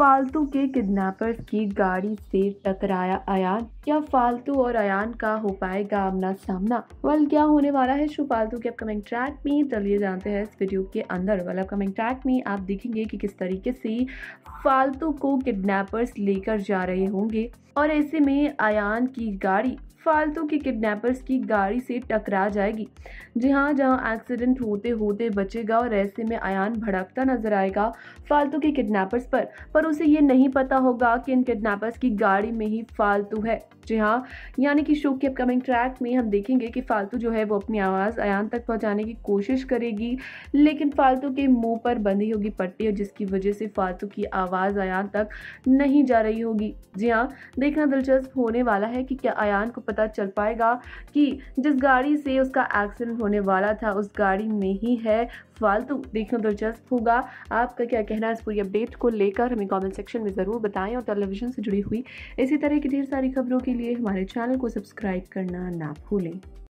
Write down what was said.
फालतू के किडनैपर की गाड़ी से टकराया अयान क्या फालतू और अयान का हो पाएगा आमना सामना वाल क्या होने वाला है शो फालतू के अपकमिंग ट्रैक में चलिए जानते हैं इस वीडियो के अंदर वेल अपकमिंग ट्रैक में आप देखेंगे कि किस तरीके से फालतू को किडनैपर्स लेकर जा रहे होंगे और ऐसे में अयान की गाड़ी फालतू के किडनैपर्स की गाड़ी से टकरा जाएगी जी हाँ जहाँ एक्सीडेंट होते होते बचेगा और ऐसे में आयान भड़कता नजर आएगा फालतू के किडनैपर्स पर पर उसे ये नहीं पता होगा कि इन किडनैपर्स की गाड़ी में ही फालतू है जी हाँ यानी कि शो के अपकमिंग ट्रैक में हम देखेंगे कि फालतू जो है वो अपनी आवाज़ आयान तक पहुँचाने की कोशिश करेगी लेकिन फालतू के मुंह पर बंधी होगी पट्टी और जिसकी वजह से फालतू की आवाज़ आयान तक नहीं जा रही होगी जी हाँ देखना दिलचस्प होने वाला है कि क्या आयान को पता चल पाएगा कि जिस गाड़ी से उसका एक्सीडेंट होने वाला था उस गाड़ी में ही है फालतू देखना दिलचस्प होगा आपका क्या कहना है इस पूरी अपडेट को लेकर हमें कमेंट सेक्शन में ज़रूर बताएं और टेलीविज़न से जुड़ी हुई इसी तरह की ढेर सारी खबरों के लिए हमारे चैनल को सब्सक्राइब करना ना भूलें